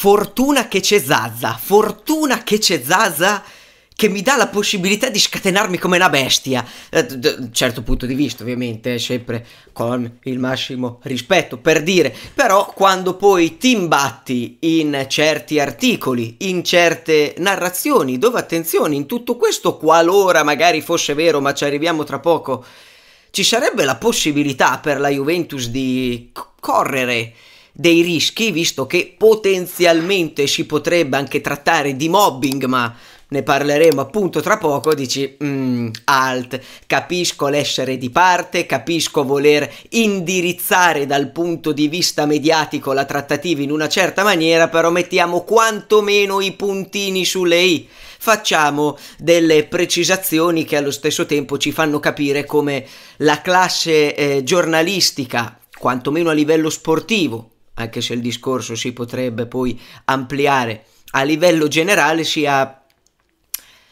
Fortuna che c'è Zaza, fortuna che c'è Zaza che mi dà la possibilità di scatenarmi come una bestia. Eh, da un certo punto di vista, ovviamente, eh, sempre con il massimo rispetto, per dire. Però quando poi ti imbatti in certi articoli, in certe narrazioni, dove attenzione, in tutto questo, qualora magari fosse vero, ma ci arriviamo tra poco, ci sarebbe la possibilità per la Juventus di correre dei rischi, visto che potenzialmente si potrebbe anche trattare di mobbing, ma ne parleremo appunto tra poco, dici mm, alt, capisco l'essere di parte, capisco voler indirizzare dal punto di vista mediatico la trattativa in una certa maniera, però mettiamo quantomeno i puntini sulle i. Facciamo delle precisazioni che allo stesso tempo ci fanno capire come la classe eh, giornalistica, quantomeno a livello sportivo, anche se il discorso si potrebbe poi ampliare a livello generale, sia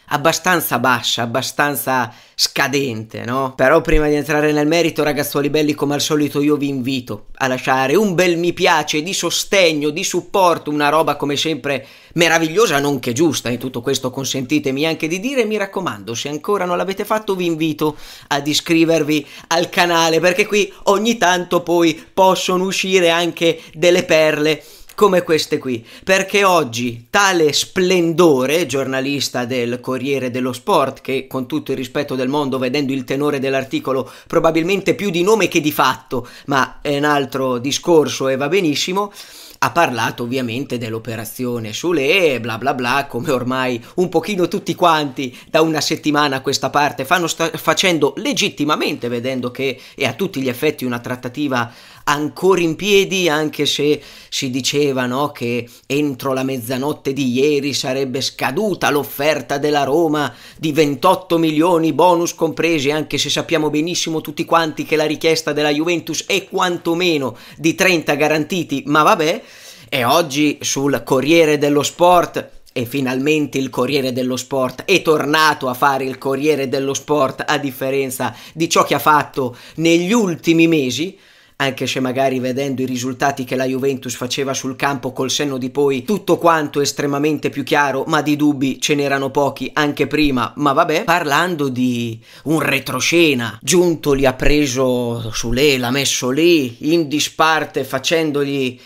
abbastanza bassa, abbastanza scadente, no? Però prima di entrare nel merito, ragazzuoli belli, come al solito io vi invito a lasciare un bel mi piace di sostegno, di supporto, una roba come sempre meravigliosa, nonché giusta. In tutto questo consentitemi anche di dire, mi raccomando, se ancora non l'avete fatto, vi invito ad iscrivervi al canale, perché qui ogni tanto poi possono uscire anche delle perle come queste qui, perché oggi tale splendore, giornalista del Corriere dello Sport, che con tutto il rispetto del mondo, vedendo il tenore dell'articolo, probabilmente più di nome che di fatto, ma è un altro discorso e va benissimo, ha parlato ovviamente dell'operazione Sule, bla bla bla, come ormai un pochino tutti quanti da una settimana a questa parte fanno facendo legittimamente, vedendo che è a tutti gli effetti una trattativa ancora in piedi, anche se si diceva no, che entro la mezzanotte di ieri sarebbe scaduta l'offerta della Roma di 28 milioni bonus compresi, anche se sappiamo benissimo tutti quanti che la richiesta della Juventus è quantomeno di 30 garantiti, ma vabbè, e oggi sul Corriere dello Sport e finalmente il Corriere dello Sport è tornato a fare il Corriere dello Sport a differenza di ciò che ha fatto negli ultimi mesi anche se magari vedendo i risultati che la Juventus faceva sul campo col senno di poi tutto quanto estremamente più chiaro, ma di dubbi ce n'erano pochi anche prima, ma vabbè, parlando di un retroscena, Giunto li ha preso su Sule, l'ha messo lì in disparte facendogli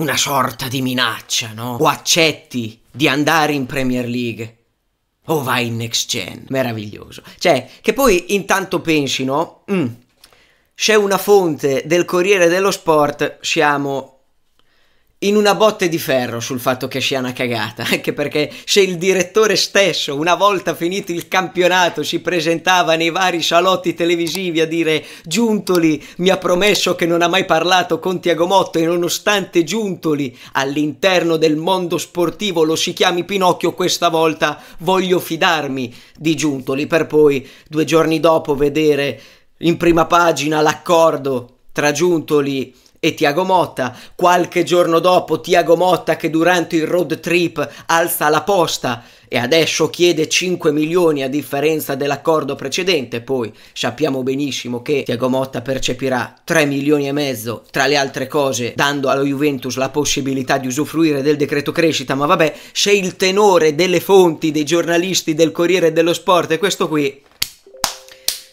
una sorta di minaccia, no? O accetti di andare in Premier League o vai in next gen. Meraviglioso. Cioè, che poi intanto pensi, no? Mm, c'è una fonte del Corriere dello Sport, siamo in una botte di ferro sul fatto che sia una cagata, anche perché se il direttore stesso, una volta finito il campionato, si presentava nei vari salotti televisivi a dire Giuntoli mi ha promesso che non ha mai parlato con Tiago Motto e nonostante Giuntoli all'interno del mondo sportivo lo si chiami Pinocchio, questa volta voglio fidarmi di Giuntoli per poi due giorni dopo vedere in prima pagina l'accordo tra Giuntoli e e Tiago Motta. Qualche giorno dopo Tiago Motta che durante il road trip alza la posta e adesso chiede 5 milioni a differenza dell'accordo precedente, poi sappiamo benissimo che Tiago Motta percepirà 3 milioni e mezzo tra le altre cose dando alla Juventus la possibilità di usufruire del decreto crescita, ma vabbè, se il tenore delle fonti dei giornalisti del Corriere dello Sport è questo qui,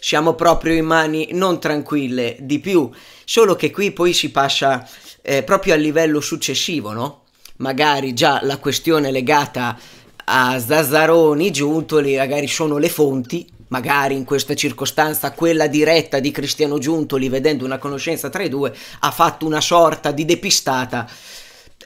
siamo proprio in mani non tranquille di più, solo che qui poi si passa eh, proprio al livello successivo, no? Magari già la questione legata a Zazzaroni, Giuntoli, magari sono le fonti, magari in questa circostanza quella diretta di Cristiano Giuntoli, vedendo una conoscenza tra i due, ha fatto una sorta di depistata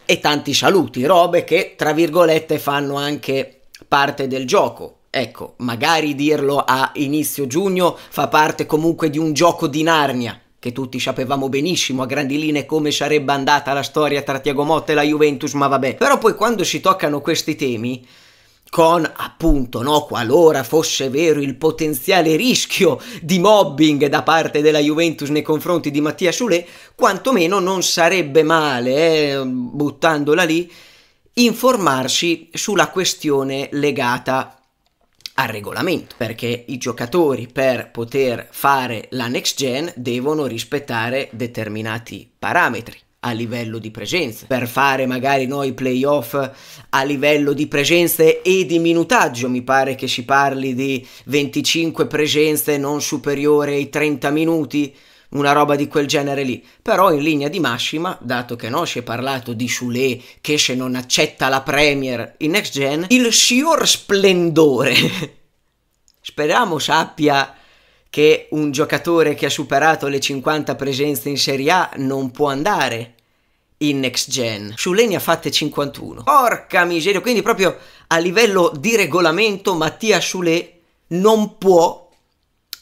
e tanti saluti, robe che tra virgolette fanno anche parte del gioco. Ecco, magari dirlo a inizio giugno fa parte comunque di un gioco di Narnia, che tutti sapevamo benissimo a grandi linee come sarebbe andata la storia tra Tiago Motta e la Juventus, ma vabbè. Però poi quando si toccano questi temi, con appunto, no, qualora fosse vero il potenziale rischio di mobbing da parte della Juventus nei confronti di Mattia Sule, quantomeno non sarebbe male, eh, buttandola lì, informarsi sulla questione legata a al regolamento, perché i giocatori per poter fare la next gen devono rispettare determinati parametri a livello di presenze, per fare magari noi playoff a livello di presenze e di minutaggio, mi pare che si parli di 25 presenze non superiore ai 30 minuti, una roba di quel genere lì. Però in linea di massima, dato che no, si è parlato di Sule che se non accetta la Premier in Next Gen, il signor Splendore, speriamo sappia che un giocatore che ha superato le 50 presenze in Serie A non può andare in next gen. Sule ne ha fatte 51. Porca miseria, quindi proprio a livello di regolamento Mattia Sule non può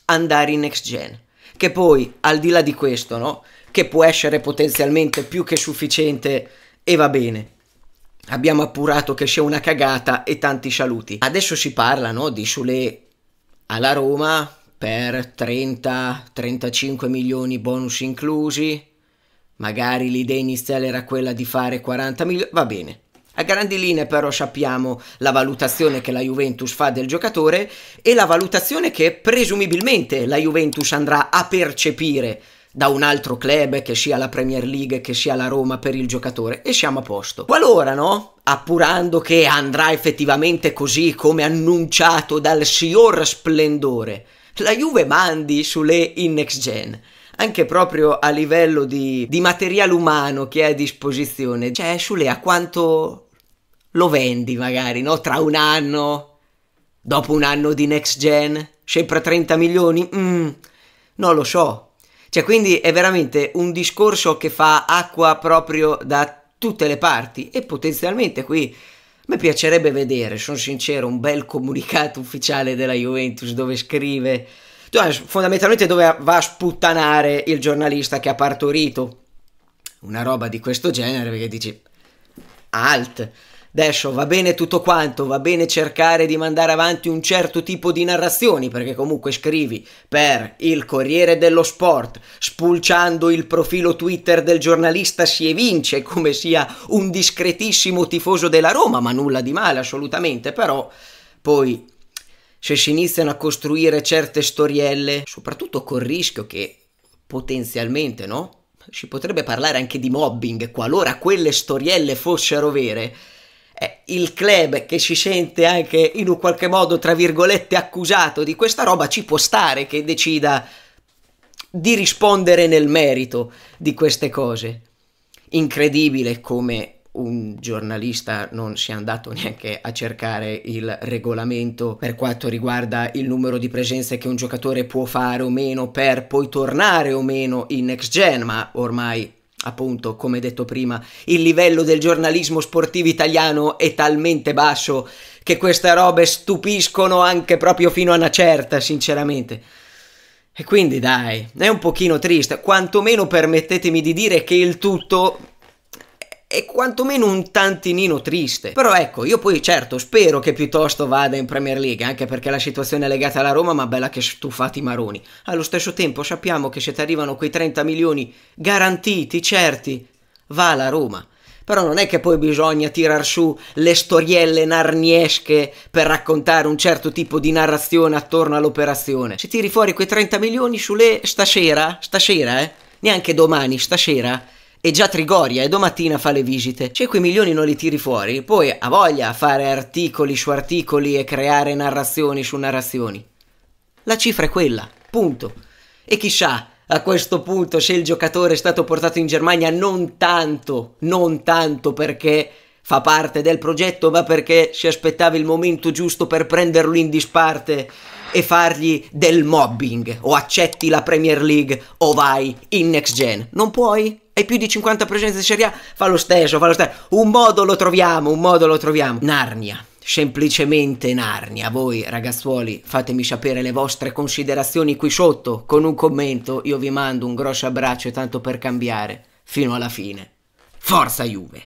andare in next gen che poi al di là di questo, no? che può essere potenzialmente più che sufficiente e va bene. Abbiamo appurato che c'è una cagata e tanti saluti. Adesso si parla no? di Sule alla Roma per 30-35 milioni bonus inclusi, magari l'idea iniziale era quella di fare 40 milioni, va bene. A grandi linee però sappiamo la valutazione che la Juventus fa del giocatore e la valutazione che presumibilmente la Juventus andrà a percepire da un altro club, che sia la Premier League, che sia la Roma per il giocatore, e siamo a posto. Qualora, no? Appurando che andrà effettivamente così come annunciato dal signor Splendore, la Juve mandi sulle in next gen anche proprio a livello di, di materiale umano che hai a disposizione. Cioè, Shulea, quanto lo vendi magari, no? Tra un anno, dopo un anno di next gen, sempre 30 milioni? Mm, non lo so. Cioè, quindi è veramente un discorso che fa acqua proprio da tutte le parti e potenzialmente qui mi piacerebbe vedere, sono sincero, un bel comunicato ufficiale della Juventus dove scrive cioè, fondamentalmente dove va a sputtanare il giornalista che ha partorito una roba di questo genere, perché dici, alt, adesso va bene tutto quanto, va bene cercare di mandare avanti un certo tipo di narrazioni, perché comunque scrivi per il Corriere dello Sport, spulciando il profilo Twitter del giornalista si evince come sia un discretissimo tifoso della Roma, ma nulla di male assolutamente, però poi cioè, se si iniziano a costruire certe storielle, soprattutto col rischio che potenzialmente, no? Si potrebbe parlare anche di mobbing qualora quelle storielle fossero vere. Eh, il club che si sente anche in un qualche modo, tra virgolette, accusato di questa roba, ci può stare che decida di rispondere nel merito di queste cose. Incredibile come un giornalista non sia andato neanche a cercare il regolamento per quanto riguarda il numero di presenze che un giocatore può fare o meno per poi tornare o meno in next gen, ma ormai appunto come detto prima il livello del giornalismo sportivo italiano è talmente basso che queste robe stupiscono anche proprio fino a una certa sinceramente e quindi dai, è un pochino triste, quantomeno permettetemi di dire che il tutto è quantomeno un tantinino triste. Però ecco, io poi certo spero che piuttosto vada in Premier League, anche perché la situazione è legata alla Roma, ma bella che stufati i maroni. Allo stesso tempo sappiamo che se ti arrivano quei 30 milioni garantiti, certi, va alla Roma. Però non è che poi bisogna tirar su le storielle narniesche per raccontare un certo tipo di narrazione attorno all'operazione. Se tiri fuori quei 30 milioni sulle stasera, stasera eh, neanche domani, stasera, e già Trigoria e eh, domattina fa le visite. Cioè quei milioni non li tiri fuori, poi ha voglia a fare articoli su articoli e creare narrazioni su narrazioni. La cifra è quella, punto. E chissà, a questo punto se il giocatore è stato portato in Germania non tanto, non tanto perché fa parte del progetto, ma perché si aspettava il momento giusto per prenderlo in disparte e fargli del mobbing o accetti la Premier League o vai in next gen. Non puoi? Hai più di 50% di Serie A? Fa lo stesso, fa lo stesso. Un modo lo troviamo, un modo lo troviamo. Narnia semplicemente Narnia. Voi ragazzuoli fatemi sapere le vostre considerazioni qui sotto con un commento. Io vi mando un grosso abbraccio tanto per cambiare fino alla fine. Forza Juve!